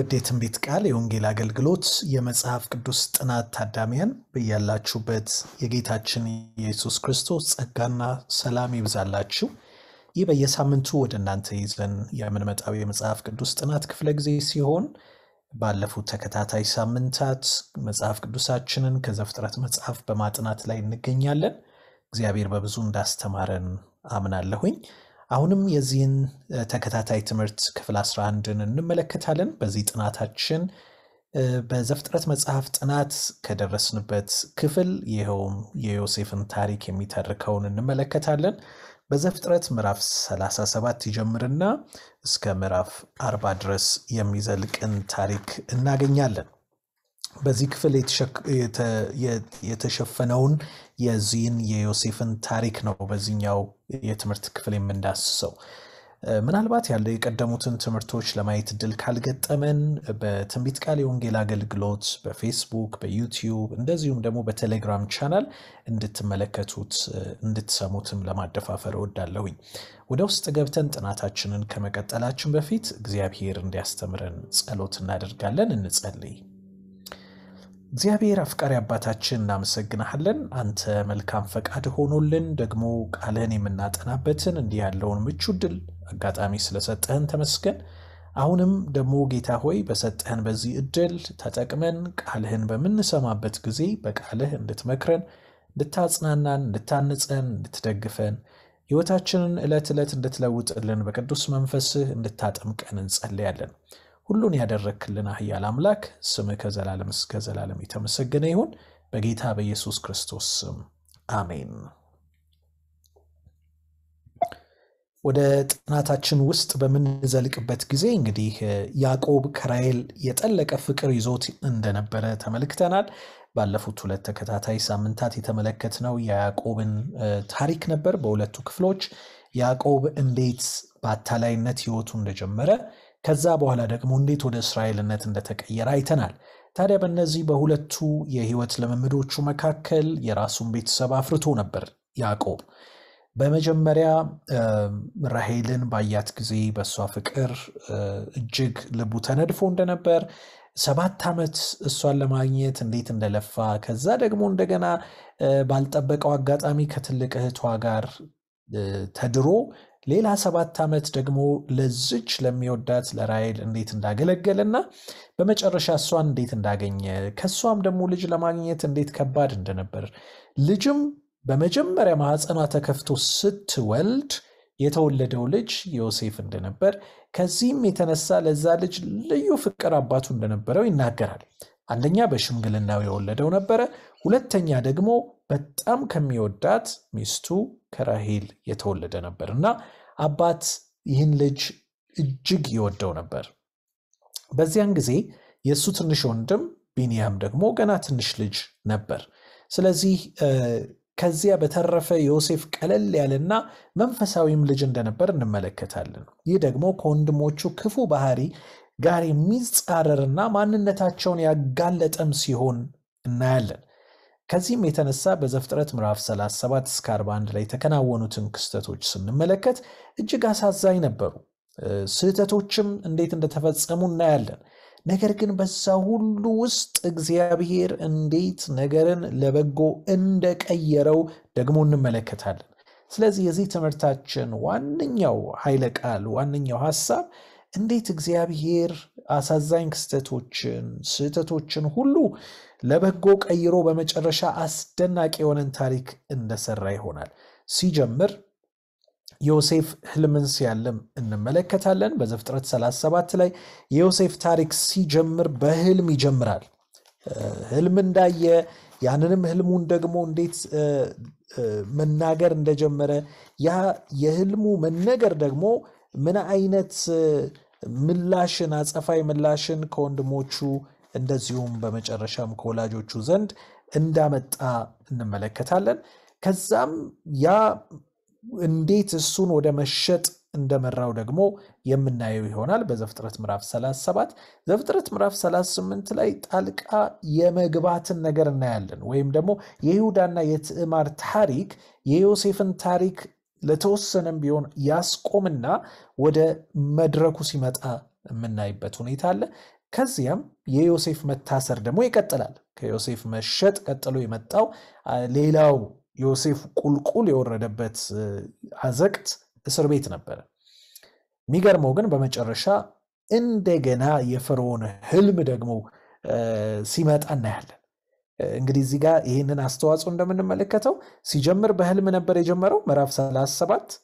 የውድ የትንቢት ቃል የወንጌል አገልግሎት የመጽሐፍ ቅዱስ ጥናት ታዳሚያን በያላችሁበት የጌታችን ኢየሱስ ክርስቶስ ጸጋና ሰላም ይብዛላችሁ። ይህ በየሳምንቱ ወደ እናንተ ይዘን የምንመጣው የመጽሐፍ ቅዱስ ጥናት ክፍለ ጊዜ ሲሆን ባለፉት ተከታታይ ሳምንታት መጽሐፍ ቅዱሳችንን ከዘፍጥረት መጽሐፍ በማጥናት ላይ እንገኛለን። እግዚአብሔር በብዙ እንዳስተማረን አምናለሁኝ። አሁንም የዚህን ተከታታይ ትምህርት ክፍል 11ን እንመለከታለን። በዚህ ጥናታችን በዘፍጥረት መጽሐፍ ጥናት ከደረስንበት ክፍል ይኸውም የዮሴፍን ታሪክ የሚተርከውን እንመለከታለን። በዘፍጥረት ምዕራፍ 37 ይጀምርና እስከ ምዕራፍ 40 ድረስ የሚዘልቅን ታሪክ እናገኛለን። በዚህ ክፍል የተሸፈነውን የዚህን የዮሴፍን ታሪክ ነው በዚህኛው የትምህርት ክፍል የምንዳስሰው። ምናልባት ያለ የቀደሙትን ትምህርቶች ለማየት እድል ካልገጠመን በትንቢት ቃል የወንጌል አገልግሎት በፌስቡክ፣ በዩቲዩብ እንደዚሁም ደግሞ በቴሌግራም ቻናል እንድትመለከቱት እንድትሰሙትም ለማደፋፈር እወዳለሁኝ። ወደ ውስጥ ገብተን ጥናታችንን ከመቀጠላችን በፊት እግዚአብሔር እንዲያስተምረን ጸሎት እናደርጋለን። እንጸልይ። እግዚአብሔር አፍቃሪ አባታችን እናመሰግናሃለን። አንተ መልካም ፈቃድ ሆኖልን ደግሞ ቃልህን የምናጠናበትን እንዲህ ያለውን ምቹ ድል አጋጣሚ ስለሰጠህን ተመስገን። አሁንም ደግሞ ጌታ ሆይ በሰጠህን በዚህ እድል ተጠቅመን ቃልህን በምንሰማበት ጊዜ በቃልህ እንድትመክረን፣ እንድታጽናናን፣ እንድታንጸን፣ እንድትደግፈን ሕይወታችንን ዕለት ዕለት እንድትለውጥልን በቅዱስ መንፈስህ እንድታጠምቀን እንጸልያለን። ሁሉን ያደረክልን አህያል አምላክ ስምህ ከዘላለም እስከ ዘላለም የተመሰገነ ይሁን። በጌታ በኢየሱስ ክርስቶስ ስም አሜን። ወደ ጥናታችን ውስጥ በምንዘልቅበት ጊዜ እንግዲህ ያዕቆብ ከራይል የጠለቀ ፍቅር ይዞት እንደነበረ ተመልክተናል። ባለፉት ሁለት ተከታታይ ሳምንታት የተመለከትነው የያዕቆብን ታሪክ ነበር። በሁለቱ ክፍሎች ያዕቆብ እንዴት በአታላይነት ህይወቱ እንደጀመረ ከዛ በኋላ ደግሞ እንዴት ወደ እስራኤልነት እንደተቀየረ አይተናል። ታዲያ በእነዚህ በሁለቱ የህይወት ልምምዶቹ መካከል የራሱን ቤተሰብ አፍርቶ ነበር ያዕቆብ። በመጀመሪያ ራሄልን ባያት ጊዜ በእሷ ፍቅር እጅግ ልቡ ተነድፎ እንደነበር ሰባት ዓመት እሷን ለማግኘት እንዴት እንደለፋ ከዛ ደግሞ እንደገና ባልጠበቀው አጋጣሚ ከትልቅ እህቷ ጋር ተድሮ ሌላ ሰባት ዓመት ደግሞ ለዝች ለሚወዳት ለራይል እንዴት እንዳገለገለና በመጨረሻ እሷን እንዴት እንዳገኘ ከእሷም ደግሞ ልጅ ለማግኘት እንዴት ከባድ እንደነበር ልጅም በመጀመሪያ ማህፀኗ ተከፍቶ ስትወልድ የተወለደው ልጅ ዮሴፍ እንደነበር ከዚህም የተነሳ ለዛ ልጅ ልዩ ፍቅር አባቱ እንደነበረው ይናገራል። አንደኛ በሽምግልናው የወለደው ነበረ። ሁለተኛ ደግሞ በጣም ከሚወዳት ሚስቱ ከራሄል የተወለደ ነበር እና አባት ይህን ልጅ እጅግ ይወደው ነበር። በዚያን ጊዜ የእሱ ትንሽ ወንድም ቢንያም ደግሞ ገና ትንሽ ልጅ ነበር። ስለዚህ ከዚያ በተረፈ ዮሴፍ ቀለል ያለና መንፈሳዊም ልጅ እንደነበር እንመለከታለን። ይህ ደግሞ ከወንድሞቹ ክፉ ባህሪ ጋር የሚጻረርና ማንነታቸውን ያጋለጠም ሲሆን እናያለን። ከዚህም የተነሳ በዘፍጥረት ምዕራፍ 37 እስከ 41 ላይ የተከናወኑትን ክስተቶች ስንመለከት እጅግ አሳዛኝ ነበሩ። ስህተቶችም እንዴት እንደተፈጸሙ እናያለን። ነገር ግን በዛ ሁሉ ውስጥ እግዚአብሔር እንዴት ነገርን ለበጎ እንደቀየረው ደግሞ እንመለከታለን። ስለዚህ የዚህ ትምህርታችን ዋነኛው ኃይለ ቃል ዋነኛው ሀሳብ እንዴት እግዚአብሔር አሳዛኝ ክስተቶችን፣ ስህተቶችን ሁሉ ለበጎ ቀይሮ በመጨረሻ አስደናቂ የሆነን ታሪክ እንደሰራ ይሆናል። ሲጀምር ዮሴፍ ህልምን ሲያልም እንመለከታለን። በዘፍጥረት 37 ላይ የዮሴፍ ታሪክ ሲጀምር በህልም ይጀምራል። ህልም እንዳየ ያንንም ህልሙን ደግሞ እንዴት መናገር እንደጀመረ ያ የህልሙ መነገር ደግሞ ምን አይነት ምላሽን አጸፋዊ ምላሽን ከወንድሞቹ እንደዚሁም በመጨረሻም ከወላጆቹ ዘንድ እንዳመጣ እንመለከታለን። ከዛም ያ እንዴት እሱን ወደ መሸጥ እንደመራው ደግሞ የምናየው ይሆናል በዘፍጥረት ምዕራፍ 37 ዘፍጥረት ምዕራፍ 38 ላይ ጣልቃ የመግባትን ነገር እናያለን። ወይም ደግሞ የይሁዳና የትዕማር ታሪክ የዮሴፍን ታሪክ ለተወሰነም ቢሆን ያስቆምና ወደ መድረኩ ሲመጣ የምናይበት ሁኔታ አለ። ከዚያም የዮሴፍ መታሰር ደግሞ ይቀጥላል። ከዮሴፍ መሸጥ ቀጥሎ የመጣው ሌላው ዮሴፍ ቁልቁል የወረደበት አዘቅት እስር ቤት ነበረ። የሚገርመው ግን በመጨረሻ እንደገና የፈርዖን ህልም ደግሞ ሲመጣ እናያለን። እንግዲህ እዚህ ጋር ይህንን አስተዋጽኦ እንደምንመለከተው ሲጀምር በህልም ነበር የጀመረው ምዕራፍ 37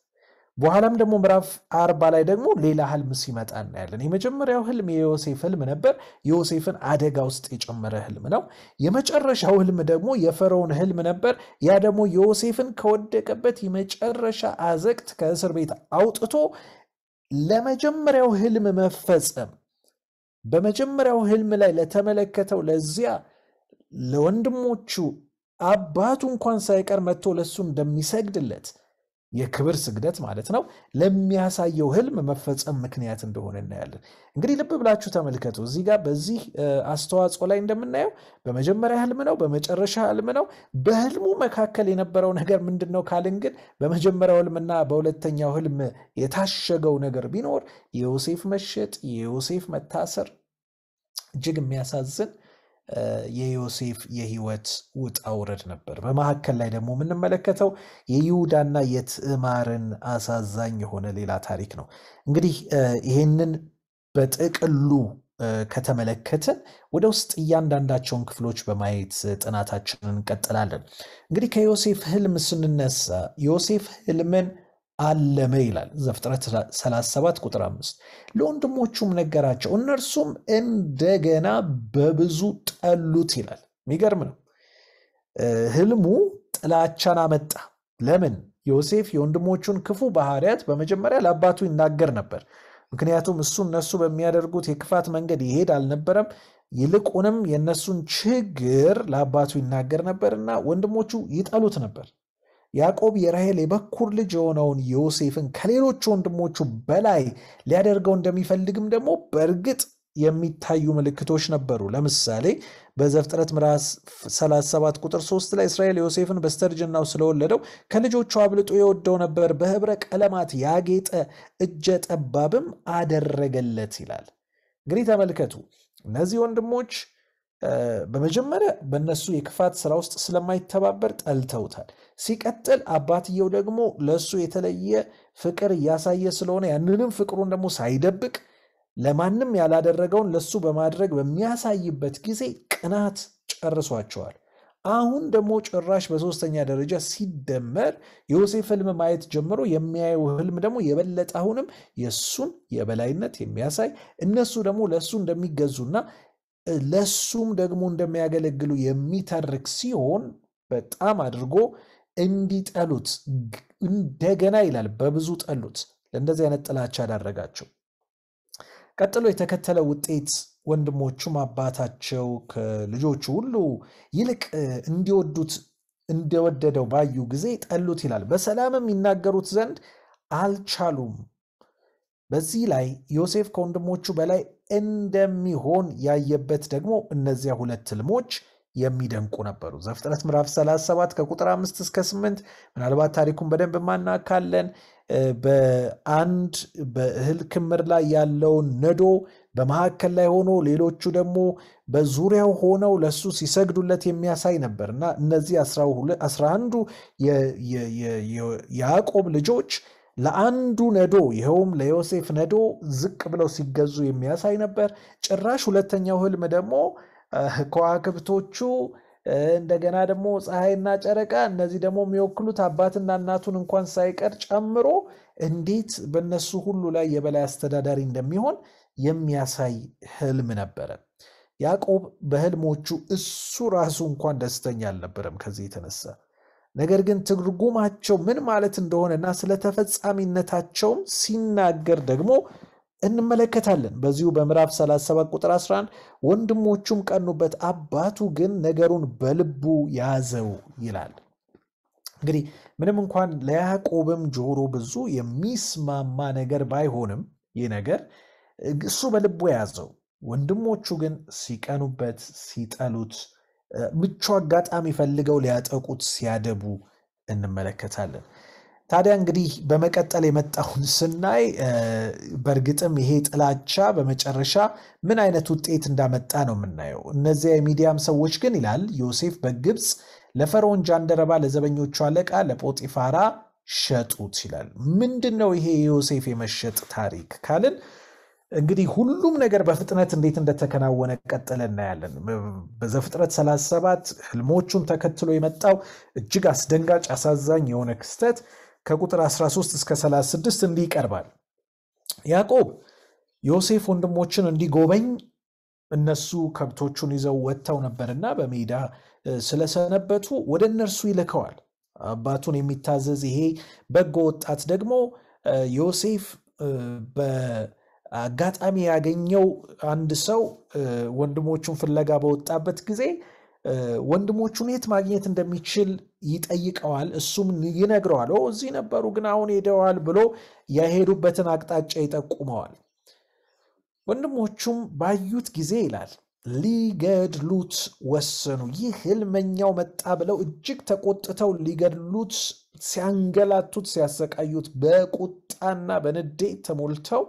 በኋላም ደግሞ ምዕራፍ አርባ ላይ ደግሞ ሌላ ህልም ሲመጣ እናያለን። የመጀመሪያው ህልም የዮሴፍ ህልም ነበር። ዮሴፍን አደጋ ውስጥ የጨመረ ህልም ነው። የመጨረሻው ህልም ደግሞ የፈርዖን ህልም ነበር። ያ ደግሞ ዮሴፍን ከወደቀበት የመጨረሻ አዘቅት ከእስር ቤት አውጥቶ ለመጀመሪያው ህልም መፈጸም በመጀመሪያው ህልም ላይ ለተመለከተው ለዚያ ለወንድሞቹ አባቱ እንኳን ሳይቀር መጥቶ ለሱ እንደሚሰግድለት የክብር ስግደት ማለት ነው ለሚያሳየው ህልም መፈጸም ምክንያት እንደሆነ እናያለን። እንግዲህ ልብ ብላችሁ ተመልከቱ። እዚህ ጋር በዚህ አስተዋጽኦ ላይ እንደምናየው በመጀመሪያ ህልም ነው፣ በመጨረሻ ህልም ነው። በህልሙ መካከል የነበረው ነገር ምንድን ነው ካልን ግን በመጀመሪያው ህልምና በሁለተኛው ህልም የታሸገው ነገር ቢኖር የዮሴፍ መሸጥ፣ የዮሴፍ መታሰር እጅግ የሚያሳዝን የዮሴፍ የህይወት ውጣ ውረድ ነበር። በመካከል ላይ ደግሞ የምንመለከተው የይሁዳና የትዕማርን አሳዛኝ የሆነ ሌላ ታሪክ ነው። እንግዲህ ይሄንን በጥቅሉ ከተመለከትን ወደ ውስጥ እያንዳንዳቸውን ክፍሎች በማየት ጥናታችንን እንቀጥላለን። እንግዲህ ከዮሴፍ ህልም ስንነሳ ዮሴፍ ህልምን አለመ ይላል ዘፍጥረት 37 ቁጥር 5። ለወንድሞቹም ነገራቸው እነርሱም እንደገና በብዙ ጠሉት ይላል። የሚገርም ነው። ህልሙ ጥላቻን አመጣ። ለምን? ዮሴፍ የወንድሞቹን ክፉ ባህሪያት በመጀመሪያ ለአባቱ ይናገር ነበር። ምክንያቱም እሱ እነሱ በሚያደርጉት የክፋት መንገድ ይሄድ አልነበረም። ይልቁንም የእነሱን ችግር ለአባቱ ይናገር ነበርና ወንድሞቹ ይጠሉት ነበር። ያዕቆብ የራሔል የበኩር ልጅ የሆነውን ዮሴፍን ከሌሎች ወንድሞቹ በላይ ሊያደርገው እንደሚፈልግም ደግሞ በእርግጥ የሚታዩ ምልክቶች ነበሩ። ለምሳሌ በዘፍጥረት ምዕራፍ 37 ቁጥር 3 ላይ እስራኤል ዮሴፍን በስተርጅናው ስለወለደው ከልጆቹ አብልጦ የወደው ነበር፣ በህብረ ቀለማት ያጌጠ እጀ ጠባብም አደረገለት ይላል። እንግዲህ ተመልከቱ እነዚህ ወንድሞች በመጀመሪያ በእነሱ የክፋት ስራ ውስጥ ስለማይተባበር ጠልተውታል። ሲቀጥል አባትየው ደግሞ ለእሱ የተለየ ፍቅር እያሳየ ስለሆነ ያንንም ፍቅሩን ደግሞ ሳይደብቅ ለማንም ያላደረገውን ለሱ በማድረግ በሚያሳይበት ጊዜ ቅናት ጨርሷቸዋል። አሁን ደግሞ ጭራሽ በሶስተኛ ደረጃ ሲደመር የዮሴፍ ህልም ማየት ጀምሮ የሚያየው ህልም ደግሞ የበለጠ አሁንም የእሱን የበላይነት የሚያሳይ እነሱ ደግሞ ለእሱ እንደሚገዙና ለሱም ደግሞ እንደሚያገለግሉ የሚተርክ ሲሆን በጣም አድርጎ እንዲጠሉት እንደገና ይላል በብዙ ጠሉት። ለእንደዚህ አይነት ጥላቻ አዳረጋቸው። ቀጥሎ የተከተለ ውጤት ወንድሞቹም አባታቸው ከልጆቹ ሁሉ ይልቅ እንዲወዱት እንደወደደው ባዩ ጊዜ ጠሉት ይላል። በሰላምም ይናገሩት ዘንድ አልቻሉም። በዚህ ላይ ዮሴፍ ከወንድሞቹ በላይ እንደሚሆን ያየበት ደግሞ እነዚያ ሁለት ህልሞች የሚደንቁ ነበሩ። ዘፍጥረት ምዕራፍ 37 ከቁጥር 5 እስከ 8 ምናልባት ታሪኩን በደንብ ማናካለን በአንድ በእህል ክምር ላይ ያለውን ነዶ በመካከል ላይ ሆኖ ሌሎቹ ደግሞ በዙሪያው ሆነው ለሱ ሲሰግዱለት የሚያሳይ ነበር እና እነዚህ አስራ አንዱ የያዕቆብ ልጆች ለአንዱ ነዶ ይኸውም ለዮሴፍ ነዶ ዝቅ ብለው ሲገዙ የሚያሳይ ነበር። ጭራሽ ሁለተኛው ህልም ደግሞ ከዋክብቶቹ እንደገና ደግሞ ፀሐይና ጨረቃ እነዚህ ደግሞ የሚወክሉት አባትና እናቱን እንኳን ሳይቀር ጨምሮ እንዴት በነሱ ሁሉ ላይ የበላይ አስተዳዳሪ እንደሚሆን የሚያሳይ ህልም ነበረ። ያዕቆብ በህልሞቹ እሱ ራሱ እንኳን ደስተኛ አልነበረም። ከዚህ የተነሳ ነገር ግን ትርጉማቸው ምን ማለት እንደሆነና ስለ ተፈጻሚነታቸውም ሲናገር ደግሞ እንመለከታለን። በዚሁ በምዕራፍ 37 ቁጥር 11 ወንድሞቹም ቀኑበት፣ አባቱ ግን ነገሩን በልቡ ያዘው ይላል። እንግዲህ ምንም እንኳን ለያዕቆብም ጆሮ ብዙ የሚስማማ ነገር ባይሆንም ይህ ነገር እሱ በልቡ ያዘው። ወንድሞቹ ግን ሲቀኑበት፣ ሲጠሉት ምቹ አጋጣሚ ፈልገው ሊያጠቁት ሲያደቡ እንመለከታለን። ታዲያ እንግዲህ በመቀጠል የመጣውን ስናይ በእርግጥም ይሄ ጥላቻ በመጨረሻ ምን አይነት ውጤት እንዳመጣ ነው የምናየው። እነዚያ የሚዲያም ሰዎች ግን ይላል ዮሴፍ በግብፅ ለፈርዖን ጃንደረባ ለዘበኞቹ አለቃ ለጶጢፋራ ሸጡት ይላል። ምንድን ነው ይሄ የዮሴፍ የመሸጥ ታሪክ ካልን እንግዲህ ሁሉም ነገር በፍጥነት እንዴት እንደተከናወነ ቀጥለ እናያለን። በዘፍጥረት 37 ህልሞቹን ተከትሎ የመጣው እጅግ አስደንጋጭ አሳዛኝ የሆነ ክስተት ከቁጥር 13 እስከ 36 እንዲህ ይቀርባል። ያዕቆብ ዮሴፍ ወንድሞችን እንዲጎበኝ እነሱ ከብቶቹን ይዘው ወጥተው ነበርና በሜዳ ስለሰነበቱ ወደ እነርሱ ይልከዋል። አባቱን የሚታዘዝ ይሄ በጎ ወጣት ደግሞ ዮሴፍ አጋጣሚ ያገኘው አንድ ሰው ወንድሞቹን ፍለጋ በወጣበት ጊዜ ወንድሞቹን የት ማግኘት እንደሚችል ይጠይቀዋል። እሱም ይነግረዋል። እዚህ ነበሩ ግን አሁን ሄደዋል ብሎ የሄዱበትን አቅጣጫ ይጠቁመዋል። ወንድሞቹም ባዩት ጊዜ ይላል ሊገድሉት ወሰኑ። ይህ ህልመኛው መጣ ብለው እጅግ ተቆጥተው ሊገድሉት ሲያንገላቱት፣ ሲያሰቃዩት በቁጣና በንዴት ተሞልተው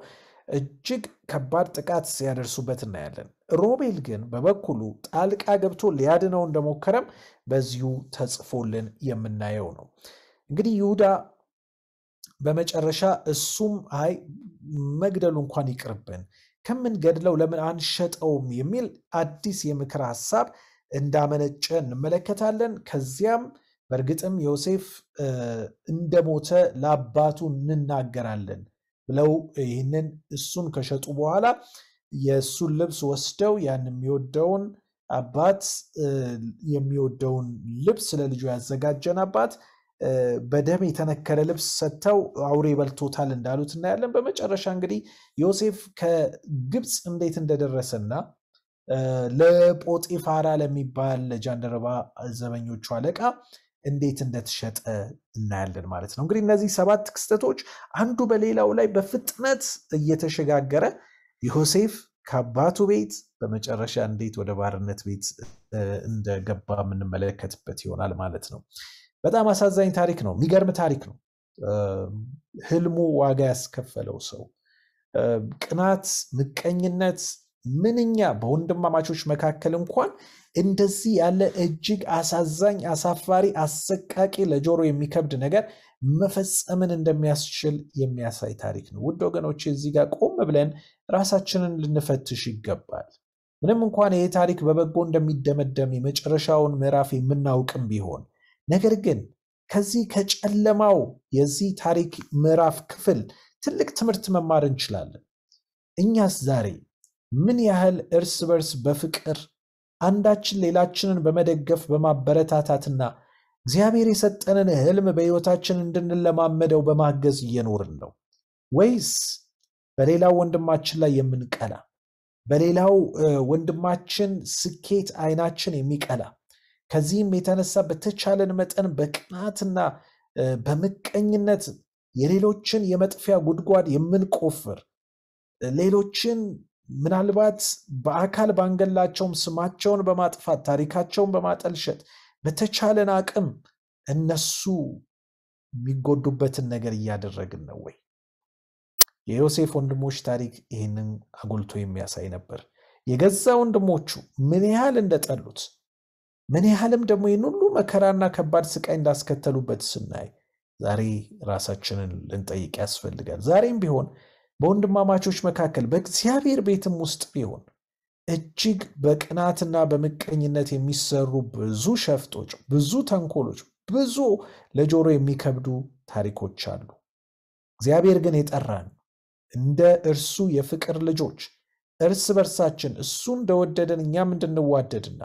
እጅግ ከባድ ጥቃት ሲያደርሱበት እናያለን። ሮቤል ግን በበኩሉ ጣልቃ ገብቶ ሊያድነው እንደሞከረም በዚሁ ተጽፎልን የምናየው ነው። እንግዲህ ይሁዳ በመጨረሻ እሱም አይ መግደሉ እንኳን ይቅርብን ከምንገድለው ለምን አንሸጠውም የሚል አዲስ የምክር ሀሳብ እንዳመነጨ እንመለከታለን። ከዚያም በእርግጥም ዮሴፍ እንደሞተ ለአባቱ እንናገራለን ብለው ይህንን እሱን ከሸጡ በኋላ የእሱን ልብስ ወስደው ያን የሚወደውን አባት የሚወደውን ልብስ ለልጁ ያዘጋጀን አባት በደም የተነከረ ልብስ ሰጥተው አውሬ በልቶታል እንዳሉት እናያለን። በመጨረሻ እንግዲህ ዮሴፍ ከግብፅ እንዴት እንደደረሰና ለጶጢፋራ ለሚባል ለጃንደረባ ዘበኞቹ አለቃ እንዴት እንደተሸጠ እናያለን ማለት ነው። እንግዲህ እነዚህ ሰባት ክስተቶች አንዱ በሌላው ላይ በፍጥነት እየተሸጋገረ ዮሴፍ ከአባቱ ቤት በመጨረሻ እንዴት ወደ ባርነት ቤት እንደገባ የምንመለከትበት ይሆናል ማለት ነው። በጣም አሳዛኝ ታሪክ ነው። የሚገርም ታሪክ ነው። ህልሙ ዋጋ ያስከፈለው ሰው ቅናት፣ ምቀኝነት ምንኛ በወንድማማቾች መካከል እንኳን እንደዚህ ያለ እጅግ አሳዛኝ፣ አሳፋሪ፣ አሰቃቂ ለጆሮ የሚከብድ ነገር መፈጸምን እንደሚያስችል የሚያሳይ ታሪክ ነው። ውድ ወገኖች እዚህ ጋር ቆም ብለን ራሳችንን ልንፈትሽ ይገባል። ምንም እንኳን ይሄ ታሪክ በበጎ እንደሚደመደም የመጨረሻውን ምዕራፍ የምናውቅም ቢሆን ነገር ግን ከዚህ ከጨለማው የዚህ ታሪክ ምዕራፍ ክፍል ትልቅ ትምህርት መማር እንችላለን። እኛስ ዛሬ ምን ያህል እርስ በርስ በፍቅር አንዳችን ሌላችንን በመደገፍ በማበረታታትና እግዚአብሔር የሰጠንን ህልም በሕይወታችን እንድንለማመደው በማገዝ እየኖርን ነው ወይስ በሌላው ወንድማችን ላይ የምንቀላ በሌላው ወንድማችን ስኬት አይናችን የሚቀላ ከዚህም የተነሳ በተቻለን መጠን በቅናትና በምቀኝነት የሌሎችን የመጥፊያ ጉድጓድ የምንቆፍር ሌሎችን ምናልባት በአካል ባንገላቸውም ስማቸውን በማጥፋት ታሪካቸውን በማጠልሸት በተቻለን አቅም እነሱ የሚጎዱበትን ነገር እያደረግን ነው ወይ? የዮሴፍ ወንድሞች ታሪክ ይህንን አጉልቶ የሚያሳይ ነበር። የገዛ ወንድሞቹ ምን ያህል እንደጠሉት፣ ምን ያህልም ደግሞ ይህን ሁሉ መከራና ከባድ ስቃይ እንዳስከተሉበት ስናይ ዛሬ ራሳችንን ልንጠይቅ ያስፈልጋል። ዛሬም ቢሆን በወንድማማቾች መካከል በእግዚአብሔር ቤትም ውስጥ ቢሆን እጅግ በቅናትና በምቀኝነት የሚሰሩ ብዙ ሸፍጦች፣ ብዙ ተንኮሎች፣ ብዙ ለጆሮ የሚከብዱ ታሪኮች አሉ። እግዚአብሔር ግን የጠራን እንደ እርሱ የፍቅር ልጆች እርስ በርሳችን እሱ እንደወደደን እኛም እንድንዋደድና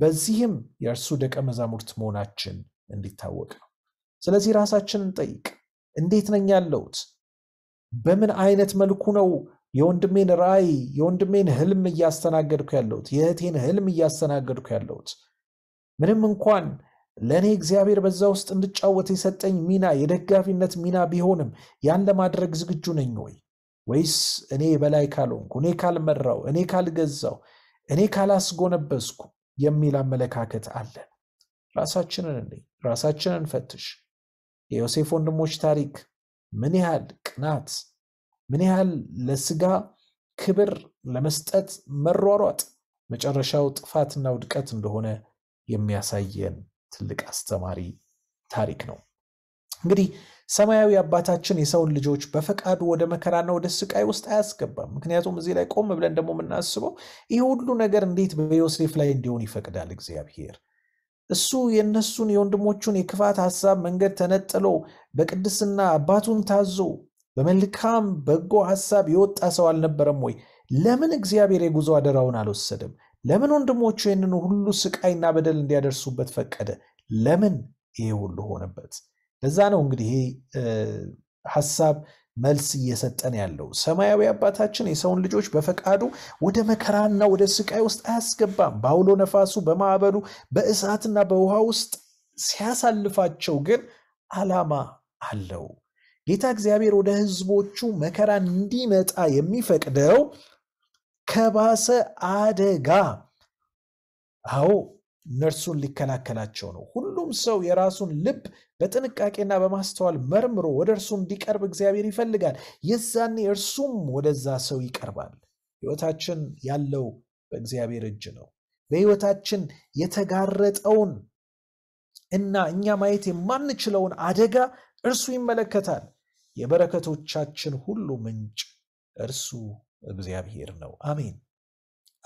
በዚህም የእርሱ ደቀ መዛሙርት መሆናችን እንዲታወቅ ነው። ስለዚህ ራሳችንን ጠይቅ። እንዴት ነኝ ያለሁት? በምን አይነት መልኩ ነው የወንድሜን ራዕይ የወንድሜን ህልም እያስተናገድኩ ያለሁት? የእህቴን ህልም እያስተናገድኩ ያለሁት? ምንም እንኳን ለእኔ እግዚአብሔር በዛ ውስጥ እንድጫወት የሰጠኝ ሚና የደጋፊነት ሚና ቢሆንም ያን ለማድረግ ዝግጁ ነኝ ወይ? ወይስ እኔ በላይ ካልሆንኩ፣ እኔ ካልመራው፣ እኔ ካልገዛው፣ እኔ ካላስጎነበስኩ የሚል አመለካከት አለ። ራሳችንን ራሳችንን ፈትሽ። የዮሴፍ ወንድሞች ታሪክ ምን ያህል መቅናት፣ ምን ያህል ለስጋ ክብር ለመስጠት መሯሯጥ መጨረሻው ጥፋትና ውድቀት እንደሆነ የሚያሳየን ትልቅ አስተማሪ ታሪክ ነው። እንግዲህ ሰማያዊ አባታችን የሰውን ልጆች በፈቃዱ ወደ መከራና ወደ ስቃይ ውስጥ አያስገባም። ምክንያቱም እዚህ ላይ ቆም ብለን ደግሞ የምናስበው ይህ ሁሉ ነገር እንዴት በዮሴፍ ላይ እንዲሆን ይፈቅዳል እግዚአብሔር? እሱ የእነሱን የወንድሞቹን የክፋት ሐሳብ መንገድ ተነጥሎ በቅድስና አባቱን ታዞ በመልካም በጎ ሐሳብ የወጣ ሰው አልነበረም ወይ? ለምን እግዚአብሔር የጉዞ አደራውን አልወሰደም? ለምን ወንድሞቹ ይህንን ሁሉ ስቃይና በደል እንዲያደርሱበት ፈቀደ? ለምን ይሄ ሁሉ ሆነበት? ለዛ ነው እንግዲህ ይሄ ሐሳብ መልስ እየሰጠን ያለው ሰማያዊ አባታችን የሰውን ልጆች በፈቃዱ ወደ መከራና ወደ ስቃይ ውስጥ አያስገባም። በአውሎ ነፋሱ፣ በማዕበሉ፣ በእሳትና በውሃ ውስጥ ሲያሳልፋቸው ግን ዓላማ አለው። ጌታ እግዚአብሔር ወደ ህዝቦቹ መከራ እንዲመጣ የሚፈቅደው ከባሰ አደጋ አዎ እነርሱን ሊከላከላቸው ነው። ሁሉም ሰው የራሱን ልብ በጥንቃቄና በማስተዋል መርምሮ ወደ እርሱ እንዲቀርብ እግዚአብሔር ይፈልጋል። የዛኔ እርሱም ወደዛ ሰው ይቀርባል። ህይወታችን ያለው በእግዚአብሔር እጅ ነው። በህይወታችን የተጋረጠውን እና እኛ ማየት የማንችለውን አደጋ እርሱ ይመለከታል። የበረከቶቻችን ሁሉ ምንጭ እርሱ እግዚአብሔር ነው። አሜን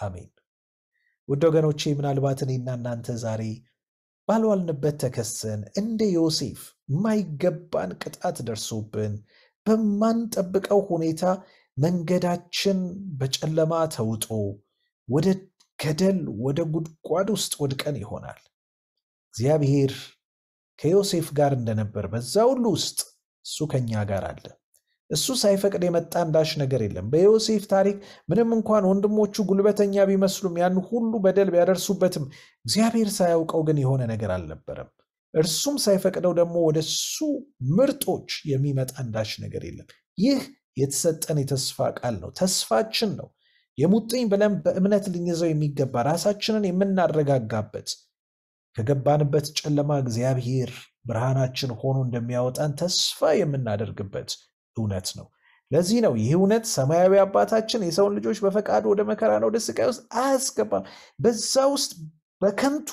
አሜን። ውድ ወገኖቼ ምናልባት እኔና እናንተ ዛሬ ባልዋልንበት ተከሰን እንደ ዮሴፍ የማይገባን ቅጣት ደርሶብን በማንጠብቀው ሁኔታ መንገዳችን በጨለማ ተውጦ ወደ ገደል ወደ ጉድጓድ ውስጥ ወድቀን ይሆናል። እግዚአብሔር ከዮሴፍ ጋር እንደነበር በዛ ሁሉ ውስጥ እሱ ከኛ ጋር አለ። እሱ ሳይፈቅድ የመጣ አንዳች ነገር የለም። በዮሴፍ ታሪክ ምንም እንኳን ወንድሞቹ ጉልበተኛ ቢመስሉም ያን ሁሉ በደል ቢያደርሱበትም እግዚአብሔር ሳያውቀው ግን የሆነ ነገር አልነበረም። እርሱም ሳይፈቅደው ደግሞ ወደ እሱ ምርጦች የሚመጣ አንዳች ነገር የለም። ይህ የተሰጠን የተስፋ ቃል ነው፣ ተስፋችን ነው። የሙጥኝ ብለን በእምነት ልንይዘው የሚገባ ራሳችንን የምናረጋጋበት ከገባንበት ጨለማ እግዚአብሔር ብርሃናችን ሆኖ እንደሚያወጣን ተስፋ የምናደርግበት እውነት ነው። ለዚህ ነው ይህ እውነት ሰማያዊ አባታችን የሰውን ልጆች በፈቃዱ ወደ መከራና ወደ ስቃይ ውስጥ አያስገባም። በዛ ውስጥ በከንቱ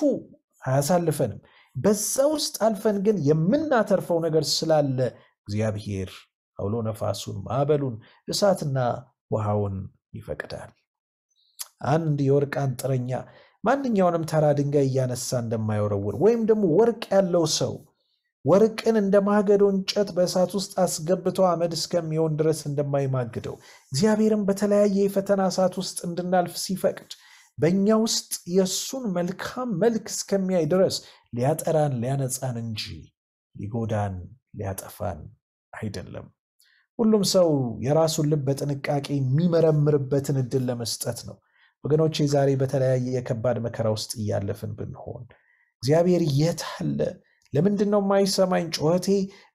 አያሳልፈንም። በዛ ውስጥ አልፈን ግን የምናተርፈው ነገር ስላለ እግዚአብሔር አውሎ ነፋሱን፣ ማዕበሉን፣ እሳትና ውሃውን ይፈቅዳል። አንድ የወርቅ አንጥረኛ ማንኛውንም ተራ ድንጋይ እያነሳ እንደማይወረውር ወይም ደግሞ ወርቅ ያለው ሰው ወርቅን እንደ ማገዶ እንጨት በእሳት ውስጥ አስገብቶ አመድ እስከሚሆን ድረስ እንደማይማግደው እግዚአብሔርም በተለያየ የፈተና እሳት ውስጥ እንድናልፍ ሲፈቅድ በእኛ ውስጥ የእሱን መልካም መልክ እስከሚያይ ድረስ ሊያጠራን ሊያነጻን እንጂ ሊጎዳን ሊያጠፋን አይደለም። ሁሉም ሰው የራሱን ልብ በጥንቃቄ የሚመረምርበትን እድል ለመስጠት ነው። ወገኖቼ ዛሬ በተለያየ የከባድ መከራ ውስጥ እያለፍን ብንሆን እግዚአብሔር የት አለ? ለምንድን ነው የማይሰማኝ? ጩኸቴ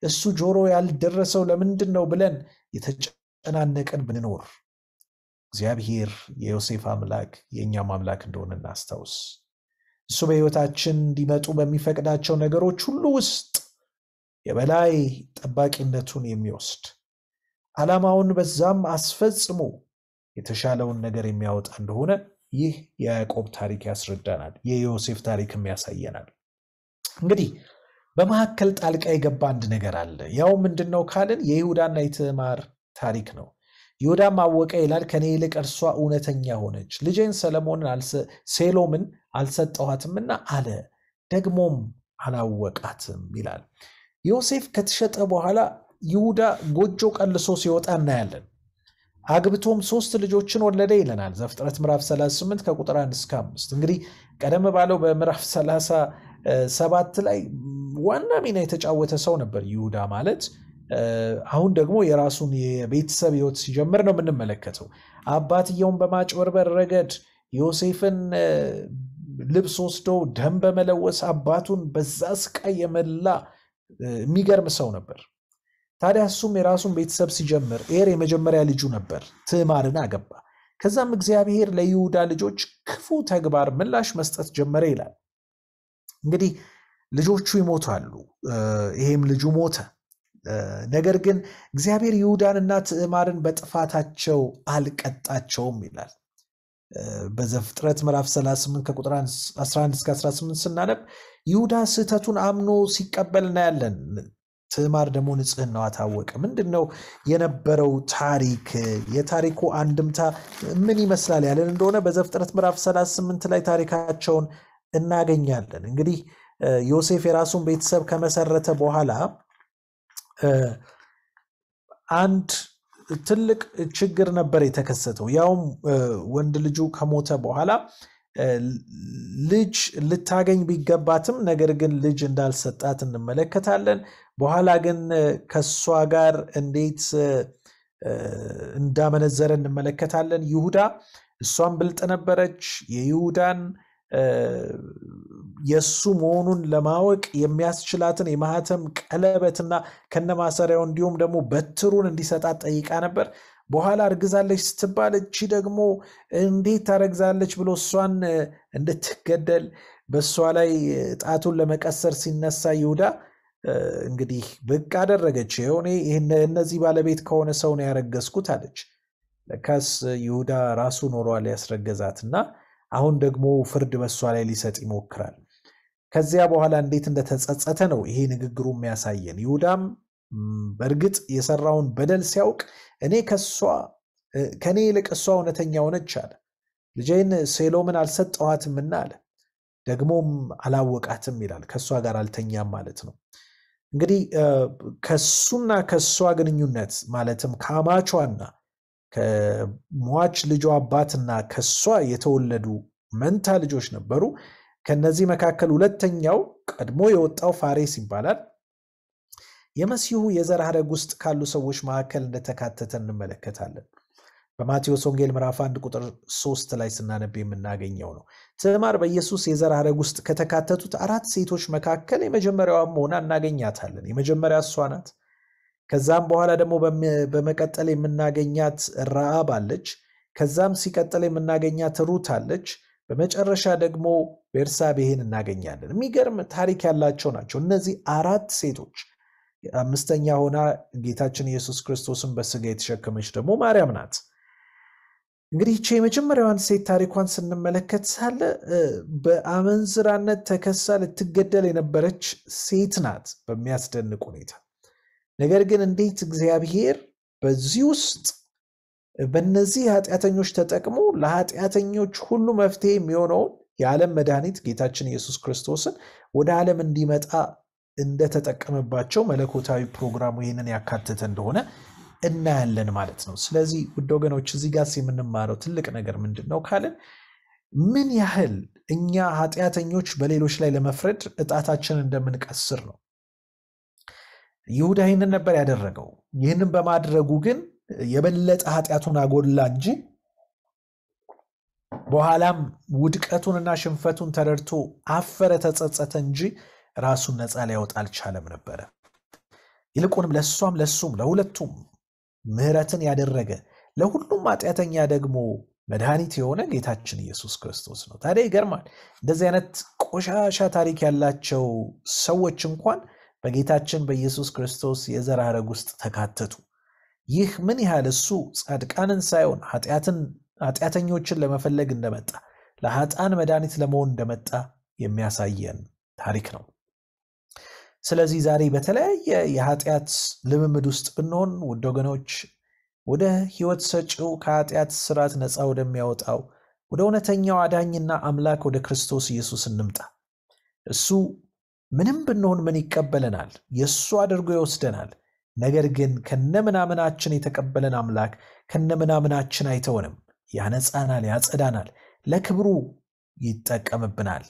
እሱ ጆሮ ያልደረሰው ለምንድን ነው ብለን የተጨናነቀን ብንኖር እግዚአብሔር የዮሴፍ አምላክ የእኛም አምላክ እንደሆነ እናስታውስ። እሱ በሕይወታችን እንዲመጡ በሚፈቅዳቸው ነገሮች ሁሉ ውስጥ የበላይ ጠባቂነቱን የሚወስድ ዓላማውን በዛም አስፈጽሞ የተሻለውን ነገር የሚያወጣ እንደሆነ ይህ የያዕቆብ ታሪክ ያስረዳናል። የዮሴፍ ታሪክም ያሳየናል። እንግዲህ በመካከል ጣልቃ የገባ አንድ ነገር አለ። ያው ምንድን ነው ካልን የይሁዳና የትዕማር ታሪክ ነው። ይሁዳም አወቀ ይላል፣ ከኔ ይልቅ እርሷ እውነተኛ ሆነች፣ ልጄን ሰለሞንን ሴሎምን አልሰጠኋትምና አለ፣ ደግሞም አላወቃትም ይላል። ዮሴፍ ከተሸጠ በኋላ ይሁዳ ጎጆ ቀልሶ ሲወጣ እናያለን። አግብቶም ሶስት ልጆችን ወለደ ይለናል ዘፍጥረት ምዕራፍ 38 ከቁጥር 1 እስከ 5። እንግዲህ ቀደም ባለው በምዕራፍ 37 ላይ ዋና ሚና የተጫወተ ሰው ነበር ይሁዳ ማለት። አሁን ደግሞ የራሱን የቤተሰብ ህይወት ሲጀምር ነው የምንመለከተው። አባትየውን በማጭበርበር ረገድ ዮሴፍን ልብስ ወስዶ ደም በመለወስ አባቱን በዛ ስቃይ የመላ የሚገርም ሰው ነበር። ታዲያ እሱም የራሱን ቤተሰብ ሲጀምር ኤር የመጀመሪያ ልጁ ነበር፣ ትዕማርን አገባ። ከዛም እግዚአብሔር ለይሁዳ ልጆች ክፉ ተግባር ምላሽ መስጠት ጀመረ ይላል። እንግዲህ ልጆቹ ይሞታሉ። ይሄም ልጁ ሞተ። ነገር ግን እግዚአብሔር ይሁዳንና ትዕማርን በጥፋታቸው አልቀጣቸውም ይላል። በዘፍጥረት ምዕራፍ 38 ከቁጥር 11 እስከ 18 ስናነብ ይሁዳ ስህተቱን አምኖ ሲቀበል እናያለን። ትዕማር ደግሞ ንጽህናው ታወቀ። ምንድን ነው የነበረው ታሪክ? የታሪኩ አንድምታ ምን ይመስላል ያለን እንደሆነ በዘፍጥረት ምዕራፍ 38 ላይ ታሪካቸውን እናገኛለን። እንግዲህ ዮሴፍ የራሱን ቤተሰብ ከመሰረተ በኋላ አንድ ትልቅ ችግር ነበር የተከሰተው። ያውም ወንድ ልጁ ከሞተ በኋላ ልጅ ልታገኝ ቢገባትም ነገር ግን ልጅ እንዳልሰጣት እንመለከታለን። በኋላ ግን ከእሷ ጋር እንዴት እንዳመነዘረ እንመለከታለን። ይሁዳ እሷም ብልጥ ነበረች። የይሁዳን የእሱ መሆኑን ለማወቅ የሚያስችላትን የማህተም ቀለበትና ከነማሰሪያው እንዲሁም ደግሞ በትሩን እንዲሰጣት ጠይቃ ነበር። በኋላ እርግዛለች ስትባል እቺ ደግሞ እንዴት ታረግዛለች ብሎ እሷን እንድትገደል በእሷ ላይ ጣቱን ለመቀሰር ሲነሳ ይሁዳ እንግዲህ ብቅ አደረገች። ሆኔ እነዚህ ባለቤት ከሆነ ሰው ነው ያረገዝኩት አለች። ለካስ ይሁዳ ራሱ ኖሯል ያስረገዛትና አሁን ደግሞ ፍርድ በሷ ላይ ሊሰጥ ይሞክራል። ከዚያ በኋላ እንዴት እንደተጸጸተ ነው ይሄ ንግግሩ የሚያሳየን። ይሁዳም በእርግጥ የሰራውን በደል ሲያውቅ እኔ ከእኔ ይልቅ እሷ እውነተኛ ሆነች አለ። ልጄን ሴሎምን አልሰጠኋትምና አለ። ደግሞም አላወቃትም ይላል። ከእሷ ጋር አልተኛም ማለት ነው። እንግዲህ ከሱና ከእሷ ግንኙነት ማለትም ከአማቿና ከሟች ልጁ አባትና ከሷ የተወለዱ መንታ ልጆች ነበሩ። ከነዚህ መካከል ሁለተኛው ቀድሞ የወጣው ፋሬስ ይባላል። የመሲሁ የዘር ሐረግ ውስጥ ካሉ ሰዎች መካከል እንደተካተተ እንመለከታለን። በማቴዎስ ወንጌል ምዕራፍ 1 ቁጥር 3 ላይ ስናነብ የምናገኘው ነው። ትዕማር በኢየሱስ የዘር ሐረግ ውስጥ ከተካተቱት አራት ሴቶች መካከል የመጀመሪያዋ መሆና እናገኛታለን። የመጀመሪያ እሷ ናት። ከዛም በኋላ ደግሞ በመቀጠል የምናገኛት ረአብ አለች። ከዛም ሲቀጥል የምናገኛት ሩት አለች። በመጨረሻ ደግሞ ቤርሳቤህን እናገኛለን። የሚገርም ታሪክ ያላቸው ናቸው እነዚህ አራት ሴቶች። አምስተኛ ሆና ጌታችን ኢየሱስ ክርስቶስን በስጋ የተሸከመች ደግሞ ማርያም ናት። እንግዲህ ይቺ የመጀመሪያዋን ሴት ታሪኳን ስንመለከት ሳለ በአመንዝራነት ተከሳ ልትገደል የነበረች ሴት ናት በሚያስደንቅ ሁኔታ። ነገር ግን እንዴት እግዚአብሔር በዚህ ውስጥ በእነዚህ ኃጢአተኞች ተጠቅሞ ለኃጢአተኞች ሁሉ መፍትሄ የሚሆነውን የዓለም መድኃኒት ጌታችን ኢየሱስ ክርስቶስን ወደ ዓለም እንዲመጣ እንደተጠቀመባቸው መለኮታዊ ፕሮግራሙ ይህንን ያካተተ እንደሆነ እናያለን ማለት ነው። ስለዚህ ውድ ወገኖች እዚህ ጋር የምንማረው ትልቅ ነገር ምንድን ነው ካልን ምን ያህል እኛ ኃጢአተኞች በሌሎች ላይ ለመፍረድ እጣታችን እንደምንቀስር ነው። ይሁዳ ይህንን ነበር ያደረገው። ይህንን በማድረጉ ግን የበለጠ ኃጢአቱን አጎላ እንጂ በኋላም ውድቀቱንና ሽንፈቱን ተረድቶ አፈረ፣ ተጸጸተ እንጂ ራሱን ነፃ ሊያወጣ አልቻለም ነበረ። ይልቁንም ለእሷም ለሱም ለሁለቱም ምሕረትን ያደረገ ለሁሉም ኃጢአተኛ ደግሞ መድኃኒት የሆነ ጌታችን ኢየሱስ ክርስቶስ ነው። ታዲያ ይገርማል። እንደዚህ አይነት ቆሻሻ ታሪክ ያላቸው ሰዎች እንኳን በጌታችን በኢየሱስ ክርስቶስ የዘር ሐረግ ውስጥ ተካተቱ። ይህ ምን ያህል እሱ ጻድቃንን ሳይሆን ኃጢአተኞችን ለመፈለግ እንደመጣ ለኃጥአን መድኃኒት ለመሆን እንደመጣ የሚያሳየን ታሪክ ነው። ስለዚህ ዛሬ በተለያየ የኃጢአት ልምምድ ውስጥ ብንሆን ውድ ወገኖች ወደ ሕይወት ሰጪው ከኃጢአት ስርዓት ነፃ ወደሚያወጣው ወደ እውነተኛው አዳኝና አምላክ ወደ ክርስቶስ ኢየሱስ እንምጣ። እሱ ምንም ብንሆን ምን ይቀበለናል? የእሱ አድርጎ ይወስደናል። ነገር ግን ከነምናምናችን የተቀበለን አምላክ ምናምናችን አይተውንም። ያነጻናል፣ ያጸዳናል፣ ለክብሩ ይጠቀምብናል።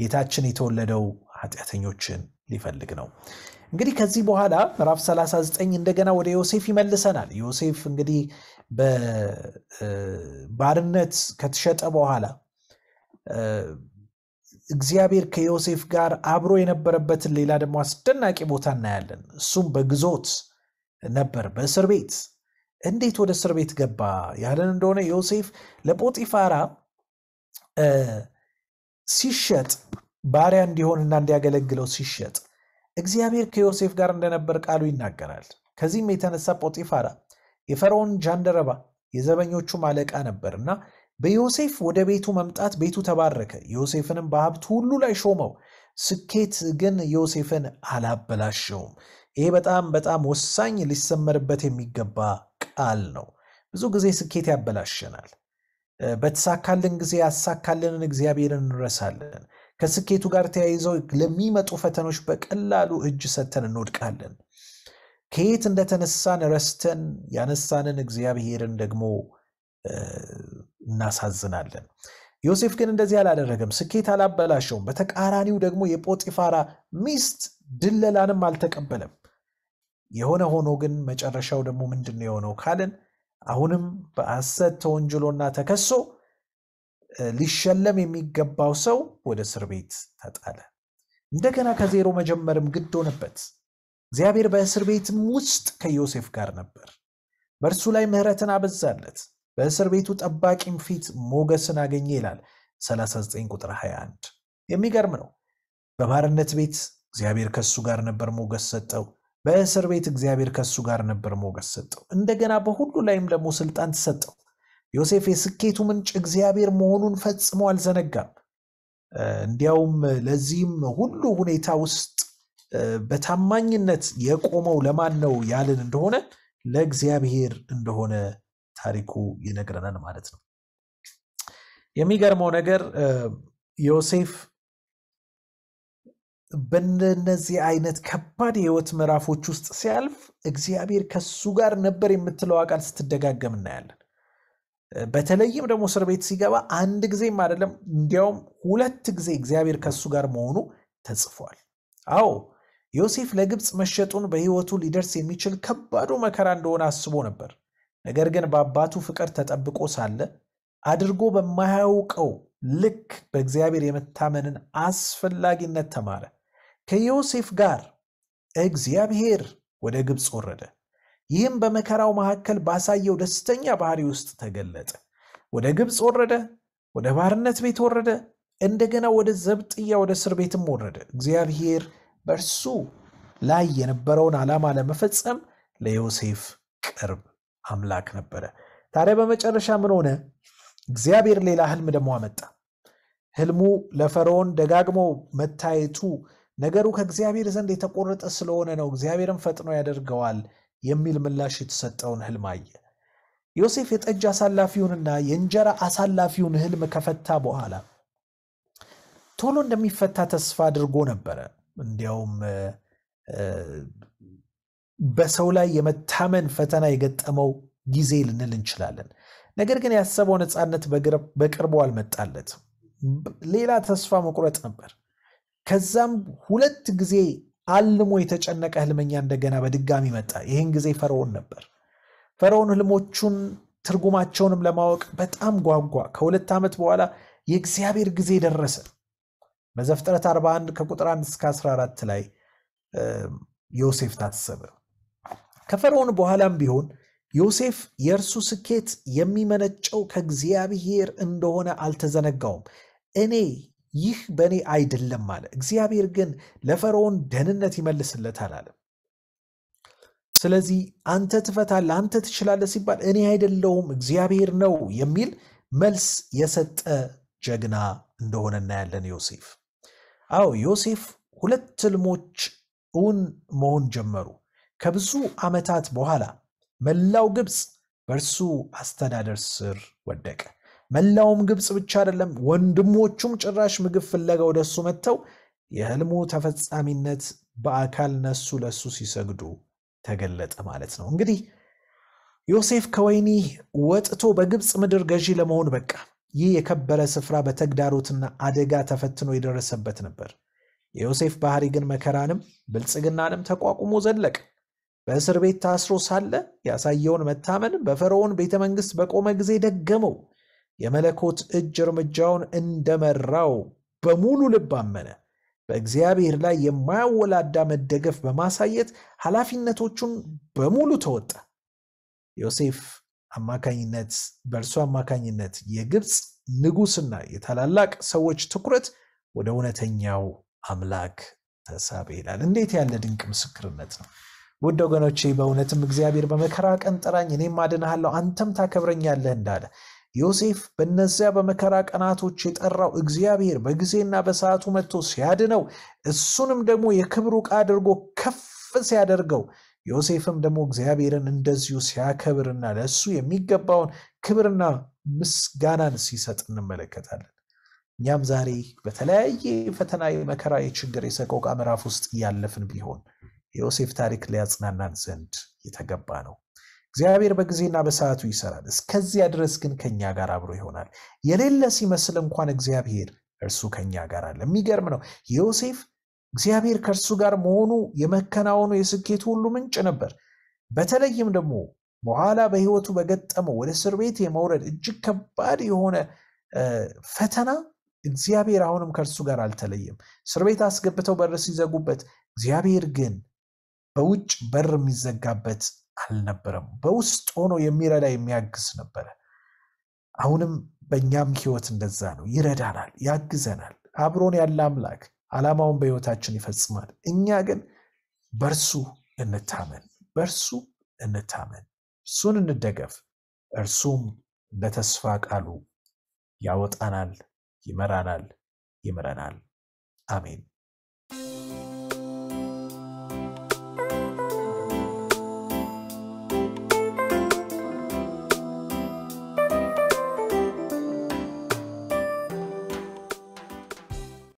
ጌታችን የተወለደው ኃጢአተኞችን ሊፈልግ ነው። እንግዲህ ከዚህ በኋላ ምዕራፍ 39 እንደገና ወደ ዮሴፍ ይመልሰናል። ዮሴፍ እንግዲህ በባርነት ከተሸጠ በኋላ እግዚአብሔር ከዮሴፍ ጋር አብሮ የነበረበትን ሌላ ደግሞ አስደናቂ ቦታ እናያለን። እሱም በግዞት ነበር፣ በእስር ቤት። እንዴት ወደ እስር ቤት ገባ ያለን እንደሆነ ዮሴፍ ለጶጢፋራ ሲሸጥ ባሪያ እንዲሆንና እንዲያገለግለው ሲሸጥ እግዚአብሔር ከዮሴፍ ጋር እንደነበር ቃሉ ይናገራል። ከዚህም የተነሳ ጶጢፋራ የፈርዖን ጃንደረባ የዘበኞቹም አለቃ ነበር እና በዮሴፍ ወደ ቤቱ መምጣት ቤቱ ተባረከ፣ ዮሴፍንም በሀብት ሁሉ ላይ ሾመው። ስኬት ግን ዮሴፍን አላበላሸውም። ይሄ በጣም በጣም ወሳኝ ሊሰመርበት የሚገባ ቃል ነው። ብዙ ጊዜ ስኬት ያበላሸናል። በተሳካልን ጊዜ ያሳካልንን እግዚአብሔርን እንረሳለን። ከስኬቱ ጋር ተያይዘው ለሚመጡ ፈተኖች በቀላሉ እጅ ሰጥተን እንወድቃለን። ከየት እንደተነሳን ረስተን ያነሳንን እግዚአብሔርን ደግሞ እናሳዝናለን። ዮሴፍ ግን እንደዚህ አላደረገም። ስኬት አላበላሸውም። በተቃራኒው ደግሞ የጶጢፋራ ሚስት ድለላንም አልተቀበለም። የሆነ ሆኖ ግን መጨረሻው ደግሞ ምንድን ነው የሆነው ካልን አሁንም በሐሰት ተወንጅሎና ተከሶ ሊሸለም የሚገባው ሰው ወደ እስር ቤት ተጣለ። እንደገና ከዜሮ መጀመርም ግድ ሆነበት። እግዚአብሔር በእስር ቤትም ውስጥ ከዮሴፍ ጋር ነበር። በእርሱ ላይ ምሕረትን አበዛለት። በእስር ቤቱ ጠባቂም ፊት ሞገስን አገኘ ይላል 39 ቁጥር 21። የሚገርም ነው። በባርነት ቤት እግዚአብሔር ከሱ ጋር ነበር፣ ሞገስ ሰጠው። በእስር ቤት እግዚአብሔር ከሱ ጋር ነበር፣ ሞገስ ሰጠው። እንደገና በሁሉ ላይም ደግሞ ስልጣን ተሰጠው። ዮሴፍ የስኬቱ ምንጭ እግዚአብሔር መሆኑን ፈጽሞ አልዘነጋም። እንዲያውም ለዚህም ሁሉ ሁኔታ ውስጥ በታማኝነት የቆመው ለማን ነው ያልን እንደሆነ ለእግዚአብሔር እንደሆነ ታሪኩ ይነግረናል ማለት ነው። የሚገርመው ነገር ዮሴፍ በእነዚህ አይነት ከባድ የህይወት ምዕራፎች ውስጥ ሲያልፍ እግዚአብሔር ከሱ ጋር ነበር የምትለው ቃል ስትደጋገም እናያለን። በተለይም ደግሞ እስር ቤት ሲገባ አንድ ጊዜም አይደለም፣ እንዲያውም ሁለት ጊዜ እግዚአብሔር ከሱ ጋር መሆኑ ተጽፏል። አዎ ዮሴፍ ለግብፅ መሸጡን በህይወቱ ሊደርስ የሚችል ከባዱ መከራ እንደሆነ አስቦ ነበር። ነገር ግን በአባቱ ፍቅር ተጠብቆ ሳለ አድርጎ በማያውቀው ልክ በእግዚአብሔር የመታመንን አስፈላጊነት ተማረ። ከዮሴፍ ጋር እግዚአብሔር ወደ ግብፅ ወረደ። ይህም በመከራው መካከል ባሳየው ደስተኛ ባህሪ ውስጥ ተገለጠ። ወደ ግብፅ ወረደ፣ ወደ ባርነት ቤት ወረደ፣ እንደገና ወደ ዘብጥያ ወደ እስር ቤትም ወረደ። እግዚአብሔር በእርሱ ላይ የነበረውን ዓላማ ለመፈጸም ለዮሴፍ ቅርብ አምላክ ነበረ። ታዲያ በመጨረሻ ምን ሆነ? እግዚአብሔር ሌላ ህልም ደግሞ አመጣ። ህልሙ ለፈርዖን ደጋግሞ መታየቱ ነገሩ ከእግዚአብሔር ዘንድ የተቆረጠ ስለሆነ ነው፣ እግዚአብሔርም ፈጥኖ ያደርገዋል የሚል ምላሽ የተሰጠውን ህልም አየ። ዮሴፍ የጠጅ አሳላፊውንና የእንጀራ አሳላፊውን ህልም ከፈታ በኋላ ቶሎ እንደሚፈታ ተስፋ አድርጎ ነበረ። እንዲያውም በሰው ላይ የመታመን ፈተና የገጠመው ጊዜ ልንል እንችላለን። ነገር ግን ያሰበው ነፃነት በቅርቡ አልመጣለት። ሌላ ተስፋ መቁረጥ ነበር። ከዛም ሁለት ጊዜ አልሞ የተጨነቀ ህልመኛ እንደገና በድጋሚ መጣ። ይህን ጊዜ ፈርዖን ነበር። ፈርዖን ህልሞቹን ትርጉማቸውንም ለማወቅ በጣም ጓጓ። ከሁለት ዓመት በኋላ የእግዚአብሔር ጊዜ ደረሰ። በዘፍጥረት 41 ከቁጥር 1 እስከ 14 ላይ ዮሴፍ ታሰበ። ከፈርዖን በኋላም ቢሆን ዮሴፍ የእርሱ ስኬት የሚመነጨው ከእግዚአብሔር እንደሆነ አልተዘነጋውም። እኔ ይህ በእኔ አይደለም አለ። እግዚአብሔር ግን ለፈርዖን ደህንነት ይመልስለታል አለ። ስለዚህ አንተ ትፈታለህ፣ አንተ ትችላለህ ሲባል እኔ አይደለውም እግዚአብሔር ነው የሚል መልስ የሰጠ ጀግና እንደሆነ እናያለን። ዮሴፍ አዎ ዮሴፍ ሁለት ሕልሞች እውን መሆን ጀመሩ። ከብዙ ዓመታት በኋላ መላው ግብፅ በእርሱ አስተዳደር ስር ወደቀ። መላውም ግብፅ ብቻ አይደለም፣ ወንድሞቹም ጭራሽ ምግብ ፍለጋ ወደ እሱ መጥተው የህልሙ ተፈጻሚነት በአካል ነሱ ለእሱ ሲሰግዱ ተገለጠ ማለት ነው። እንግዲህ ዮሴፍ ከወይኒ ወጥቶ በግብፅ ምድር ገዢ ለመሆን በቃ። ይህ የከበረ ስፍራ በተግዳሮትና አደጋ ተፈትኖ የደረሰበት ነበር። የዮሴፍ ባህሪ ግን መከራንም ብልጽግናንም ተቋቁሞ ዘለቀ። በእስር ቤት ታስሮ ሳለ ያሳየውን መታመን በፈርዖን ቤተ መንግሥት በቆመ ጊዜ ደገመው። የመለኮት እጅ እርምጃውን እንደመራው በሙሉ ልብ አመነ። በእግዚአብሔር ላይ የማያወላዳ መደገፍ በማሳየት ኃላፊነቶቹን በሙሉ ተወጣ። ዮሴፍ አማካኝነት በእርሱ አማካኝነት የግብፅ ንጉሥና የታላላቅ ሰዎች ትኩረት ወደ እውነተኛው አምላክ ተሳበ ይላል። እንዴት ያለ ድንቅ ምስክርነት ነው! ውድ ወገኖቼ በእውነትም እግዚአብሔር በመከራ ቀን ጥራኝ፣ እኔም አድንሃለሁ፣ አንተም ታከብረኛለህ እንዳለ ዮሴፍ በነዚያ በመከራ ቀናቶች የጠራው እግዚአብሔር በጊዜና በሰዓቱ መጥቶ ሲያድነው እሱንም ደግሞ የክብሩ ዕቃ አድርጎ ከፍ ሲያደርገው ዮሴፍም ደግሞ እግዚአብሔርን እንደዚሁ ሲያከብርና ለእሱ የሚገባውን ክብርና ምስጋናን ሲሰጥ እንመለከታለን። እኛም ዛሬ በተለያየ ፈተና፣ የመከራ፣ የችግር፣ የሰቆቃ ምዕራፍ ውስጥ እያለፍን ቢሆን የዮሴፍ ታሪክ ሊያጽናናን ዘንድ የተገባ ነው። እግዚአብሔር በጊዜና በሰዓቱ ይሰራል። እስከዚያ ድረስ ግን ከኛ ጋር አብሮ ይሆናል። የሌለ ሲመስል እንኳን እግዚአብሔር እርሱ ከኛ ጋር አለ። የሚገርም ነው። ዮሴፍ እግዚአብሔር ከእርሱ ጋር መሆኑ የመከናወኑ የስኬቱ ሁሉ ምንጭ ነበር። በተለይም ደግሞ በኋላ በሕይወቱ በገጠመው ወደ እስር ቤት የመውረድ እጅግ ከባድ የሆነ ፈተና እግዚአብሔር አሁንም ከእርሱ ጋር አልተለየም። እስር ቤት አስገብተው በር ሲዘጉበት፣ እግዚአብሔር ግን በውጭ በር የሚዘጋበት አልነበረም። በውስጥ ሆኖ የሚረዳ የሚያግዝ ነበረ። አሁንም በእኛም ህይወት እንደዛ ነው። ይረዳናል፣ ያግዘናል። አብሮን ያለ አምላክ ዓላማውን በህይወታችን ይፈጽማል። እኛ ግን በእርሱ እንታመን፣ በእርሱ እንታመን፣ እርሱን እንደገፍ። እርሱም ለተስፋ ቃሉ ያወጣናል፣ ይመራናል፣ ይምረናል። አሜን።